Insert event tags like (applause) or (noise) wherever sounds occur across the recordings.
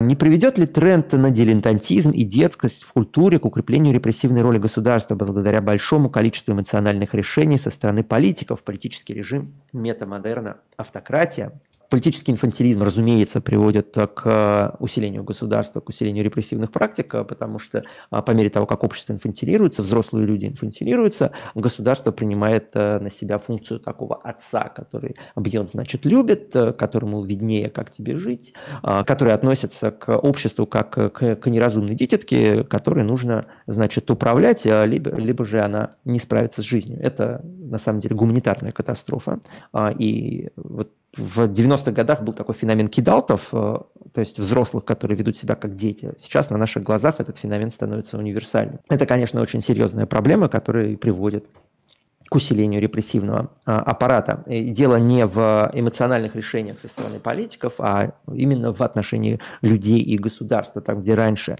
Не приведет ли тренд на дилетантизм и детскость в культуре к укреплению репрессивной роли государства благодаря большому количеству эмоциональных решений со стороны политиков, политический режим, метамодерна, автократия? политический инфантилизм, разумеется, приводит к э, усилению государства, к усилению репрессивных практик, э, потому что э, по мере того, как общество инфантилируется, взрослые люди инфантилируются, государство принимает на себя функцию такого отца, который бьет, значит, любит, которому виднее, как тебе жить, который относится к обществу как к, к неразумной дитятке, которой нужно, значит, управлять, либо, либо же она не справится с жизнью. Это, на самом деле, гуманитарная катастрофа. И вот в 90-х годах был такой феномен кидалтов, э, то есть взрослых, которые ведут себя как дети. Сейчас на наших глазах этот феномен становится универсальным. Это, конечно, очень серьезная проблема, которая приводит к усилению репрессивного а, аппарата. И дело не в эмоциональных решениях со стороны политиков, а именно в отношении людей и государства, там, где раньше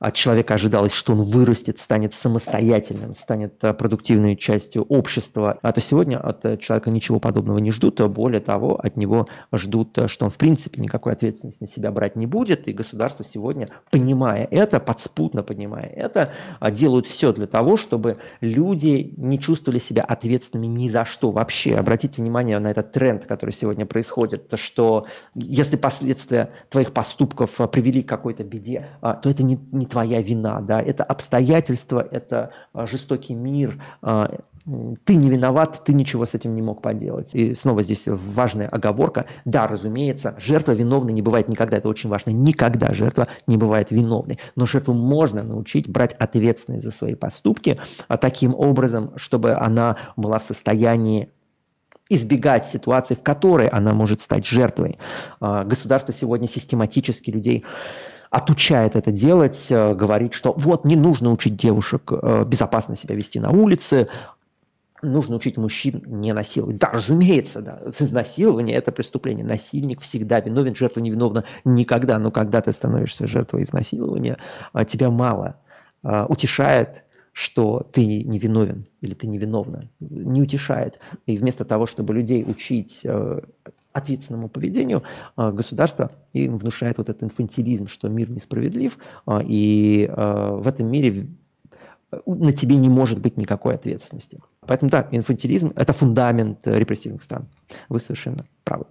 от человека ожидалось, что он вырастет, станет самостоятельным, станет э, продуктивной частью общества, а то сегодня от э, человека ничего подобного не ждут. А более того, от него ждут, э, что он в принципе никакой ответственности на себя брать не будет. И государство сегодня, понимая это, подспутно понимая это, а, делают все для того, чтобы люди не чувствовали себя ответственными ни за что вообще. Обратите внимание на этот тренд, который сегодня происходит, что если последствия твоих поступков привели к какой-то беде, то это не, не твоя вина, да, это обстоятельства, это а, жестокий мир, а, ты не виноват, ты ничего с этим не мог поделать. И снова здесь важная оговорка. Да, разумеется, жертва виновной не бывает никогда, это очень важно. Никогда жертва не бывает виновной. Но жертву можно научить брать ответственность за свои поступки а таким образом, чтобы она была в состоянии избегать ситуации, в которой она может стать жертвой. Государство сегодня систематически людей отучает это делать, э, говорит, что вот не нужно учить девушек э, безопасно себя вести на улице, нужно учить мужчин не насиловать. Да, разумеется, да, (laughs) изнасилование – это преступление. Насильник всегда виновен, жертва невиновна никогда. Но когда ты становишься жертвой изнасилования, э, тебя мало. Утешает, что ты невиновен или ты невиновна. Не утешает. И вместо того, чтобы людей учить ответственному поведению а, государство им внушает вот этот инфантилизм, что мир несправедлив, а, и а, в этом мире на тебе не может быть никакой ответственности. Поэтому да, инфантилизм – это фундамент репрессивных стран. Вы совершенно правы.